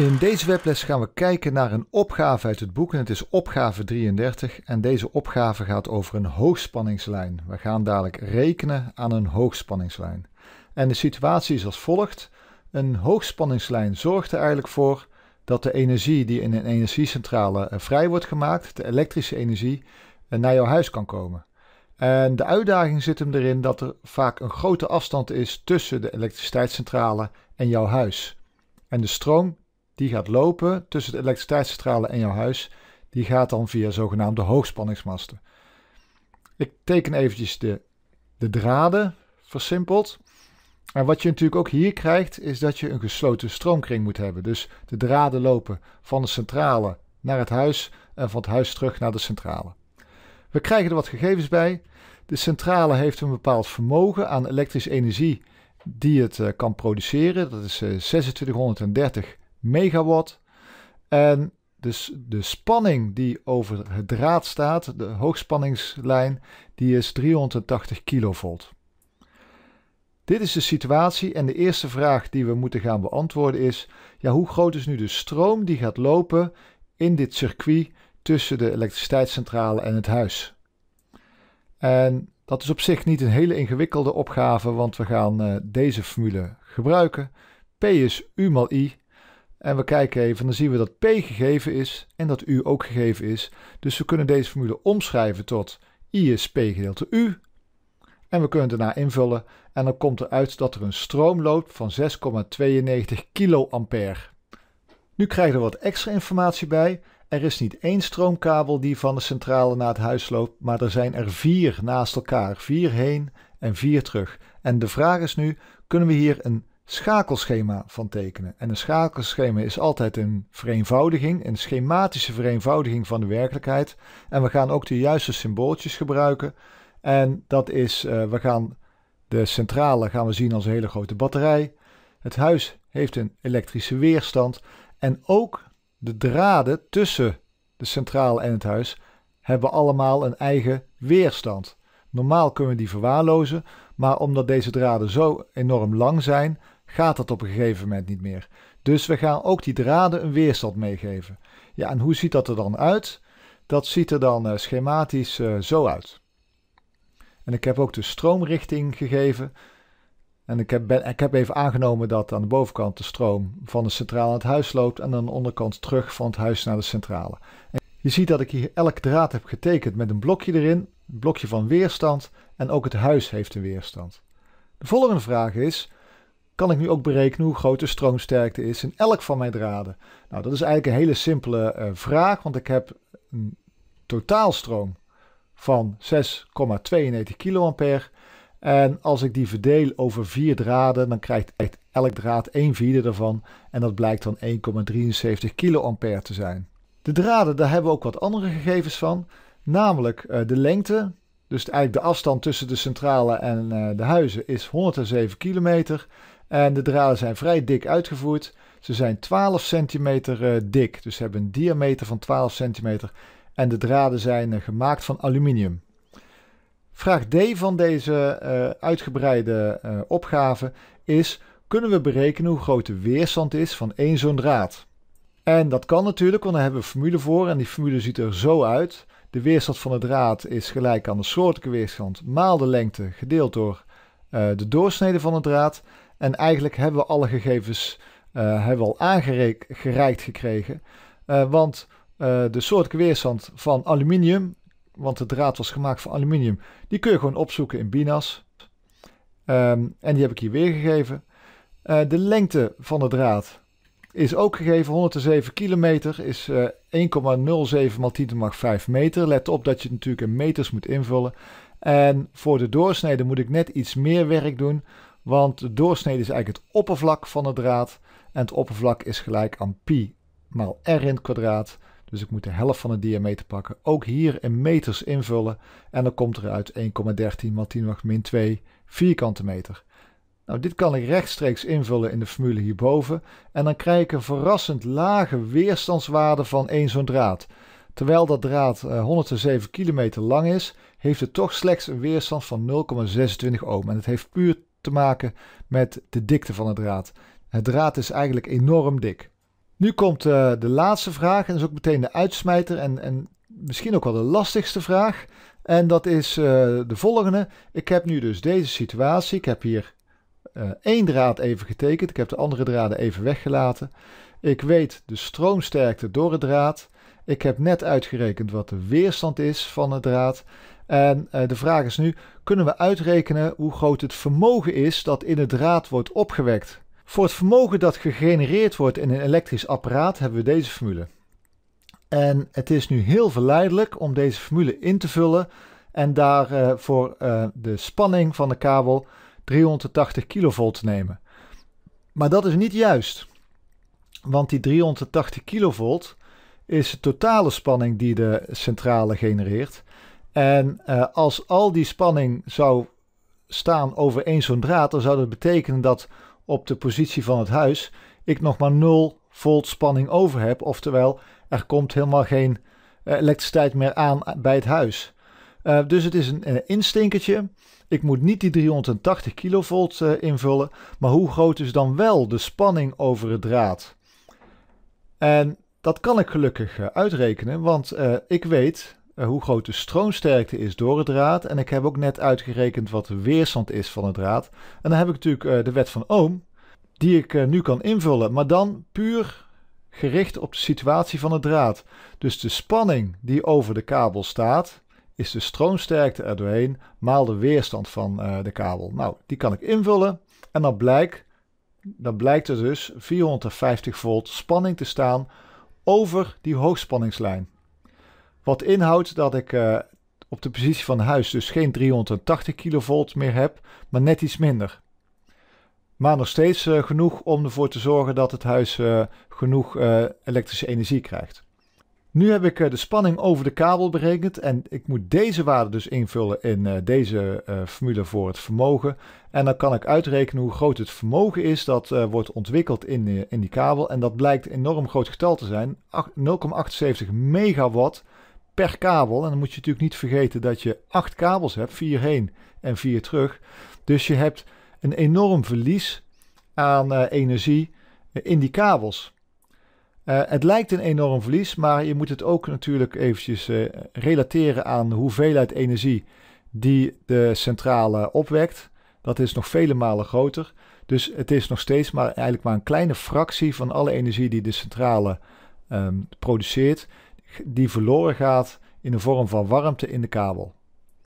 In deze webles gaan we kijken naar een opgave uit het boek en het is opgave 33 en deze opgave gaat over een hoogspanningslijn. We gaan dadelijk rekenen aan een hoogspanningslijn. En de situatie is als volgt. Een hoogspanningslijn zorgt er eigenlijk voor dat de energie die in een energiecentrale eh, vrij wordt gemaakt, de elektrische energie, eh, naar jouw huis kan komen. En de uitdaging zit hem erin dat er vaak een grote afstand is tussen de elektriciteitscentrale en jouw huis. En de stroom die gaat lopen tussen de elektriciteitscentrale en jouw huis. Die gaat dan via zogenaamde hoogspanningsmasten. Ik teken eventjes de, de draden versimpeld. En wat je natuurlijk ook hier krijgt, is dat je een gesloten stroomkring moet hebben. Dus de draden lopen van de centrale naar het huis en van het huis terug naar de centrale. We krijgen er wat gegevens bij. De centrale heeft een bepaald vermogen aan elektrische energie die het eh, kan produceren. Dat is eh, 2630 megawatt. En dus de spanning die over het draad staat, de hoogspanningslijn, die is 380 kilovolt. Dit is de situatie en de eerste vraag die we moeten gaan beantwoorden is: ja, hoe groot is nu de stroom die gaat lopen in dit circuit tussen de elektriciteitscentrale en het huis? En dat is op zich niet een hele ingewikkelde opgave, want we gaan eh, deze formule gebruiken. P is U mal I en we kijken even, dan zien we dat P gegeven is en dat U ook gegeven is. Dus we kunnen deze formule omschrijven tot I is P gedeelte U. En we kunnen daarna invullen en dan komt eruit dat er een stroom loopt van 6,92 kiloampère. Nu krijgen we wat extra informatie bij. Er is niet één stroomkabel die van de centrale naar het huis loopt, maar er zijn er vier naast elkaar. Vier heen en vier terug. En de vraag is nu, kunnen we hier een schakelschema van tekenen. En een schakelschema is altijd een vereenvoudiging, een schematische vereenvoudiging van de werkelijkheid. En we gaan ook de juiste symbooltjes gebruiken. En dat is, eh, we gaan de centrale gaan we zien als een hele grote batterij. Het huis heeft een elektrische weerstand. En ook de draden tussen de centrale en het huis hebben allemaal een eigen weerstand. Normaal kunnen we die verwaarlozen, maar omdat deze draden zo enorm lang zijn, gaat dat op een gegeven moment niet meer. Dus we gaan ook die draden een weerstand meegeven. Ja, en hoe ziet dat er dan uit? Dat ziet er dan eh, schematisch eh, zo uit. En ik heb ook de stroomrichting gegeven. En ik heb, ik heb even aangenomen dat aan de bovenkant de stroom van de centrale naar het huis loopt en aan de onderkant terug van het huis naar de centrale. je ziet dat ik hier elk draad heb getekend met een blokje erin, een blokje van weerstand en ook het huis heeft een weerstand. De volgende vraag is, kan ik nu ook berekenen hoe groot de stroomsterkte is in elk van mijn draden. Nou, dat is eigenlijk een hele simpele eh, vraag, want ik heb een totaalstroom van 6,92 kiloampère. En als ik die verdeel over vier draden, dan krijgt elk draad 1 vierde ervan. En dat blijkt dan 1,73 kiloampère te zijn. De draden, daar hebben we ook wat andere gegevens van. Namelijk eh, de lengte, dus eigenlijk de afstand tussen de centrale en eh, de huizen is 107 kilometer. En de draden zijn vrij dik uitgevoerd. Ze zijn 12 centimeter eh, dik, dus hebben een diameter van 12 centimeter. En de draden zijn eh, gemaakt van aluminium. Vraag D van deze eh, uitgebreide opgave is: kunnen we berekenen hoe groot de weerstand is van één zo'n draad? En dat kan natuurlijk, want daar hebben we een formule voor. En die formule ziet er zo uit. De weerstand van het draad is gelijk aan de soortelijke weerstand maal de lengte gedeeld door de doorsnede van het draad. En eigenlijk hebben we alle gegevens eh, hebben al aangereikt gekregen. Eh, want eh, de soort weerstand van aluminium, want de draad was gemaakt van aluminium, die kun je gewoon opzoeken in Binas. Ehm, en die heb ik hier weergegeven. de lengte van de draad is ook gegeven, 107 kilometer, is 1,07 x 10 macht 5 meter. Let op dat je het natuurlijk in meters moet invullen. En voor de doorsnede moet ik net iets meer werk doen, want de doorsnede is eigenlijk het oppervlak van de draad. En het oppervlak is gelijk aan pi maal r in het kwadraat. Dus ik moet de helft van de diameter pakken. Ook hier in meters invullen. En dan komt er uit 1,13 maal 10 min 2 vierkante meter. Nou, dit kan ik rechtstreeks invullen in de formule hierboven. En dan krijg ik een verrassend lage weerstandswaarde van één zo'n draad. Terwijl dat draad 107 eh, kilometer lang is, heeft het toch slechts een weerstand van 0,26 ohm. En het heeft puur te maken met de dikte van het draad. Het draad is eigenlijk enorm dik. Nu komt eh, de laatste vraag en is ook meteen de uitsmijter en, en misschien ook wel de lastigste vraag. En dat is eh, de volgende. Ik heb nu dus deze situatie. Ik heb hier eh, één draad even getekend. Ik heb de andere draden even weggelaten. Ik weet de stroomsterkte door het draad. Ik heb net uitgerekend wat de weerstand is van het draad. En eh, de vraag is nu, kunnen we uitrekenen hoe groot het vermogen is dat in het draad wordt opgewekt? Voor het vermogen dat gegenereerd wordt in een elektrisch apparaat hebben we deze formule. En het is nu heel verleidelijk om deze formule in te vullen en daarvoor eh, voor eh, de spanning van de kabel 380 kilovolt te nemen. Maar dat is niet juist, want die 380 kilovolt is de totale spanning die de centrale genereert. En eh, als al die spanning zou staan over één zo'n draad, dan zou dat betekenen dat op de positie van het huis ik nog maar 0 volt spanning over heb. Oftewel, er komt helemaal geen eh, elektriciteit meer aan bij het huis. Eh, dus het is een, een, instinkertje. Ik moet niet die 380 kV invullen. Maar hoe groot is dan wel de spanning over het draad? En dat kan ik gelukkig eh, uitrekenen, want eh, ik weet eh, hoe groot de stroomsterkte is door het draad. En ik heb ook net uitgerekend wat de weerstand is van het draad. En dan heb ik natuurlijk de wet van Ohm, die ik nu kan invullen, maar dan puur gericht op de situatie van het draad. Dus de spanning die over de kabel staat, is de stroomsterkte erdoorheen maal de weerstand van de kabel. Nou, die kan ik invullen en dan blijkt, dan blijkt er dus 450 volt spanning te staan over die hoogspanningslijn. Wat inhoudt dat ik eh, op de positie van het huis dus geen 380 kV meer heb, maar net iets minder. Maar nog steeds eh, genoeg om ervoor te zorgen dat het huis eh, genoeg elektrische energie krijgt. Nu heb ik eh, de spanning over de kabel berekend en ik moet deze waarde dus invullen in eh, deze eh, formule voor het vermogen. En dan kan ik uitrekenen hoe groot het vermogen is dat wordt ontwikkeld in, in die kabel. En dat blijkt enorm groot getal te zijn, 0,78 megawatt per kabel. En dan moet je natuurlijk niet vergeten dat je acht kabels hebt, vier heen en vier terug. Dus je hebt een enorm verlies aan energie in die kabels. Eh, het lijkt een enorm verlies, maar je moet het ook natuurlijk eventjes eh, relateren aan de hoeveelheid energie die de centrale opwekt. Dat is nog vele malen groter. Dus het is nog steeds maar eigenlijk maar een kleine fractie van alle energie die de centrale ehm, produceert, die verloren gaat in de vorm van warmte in de kabel.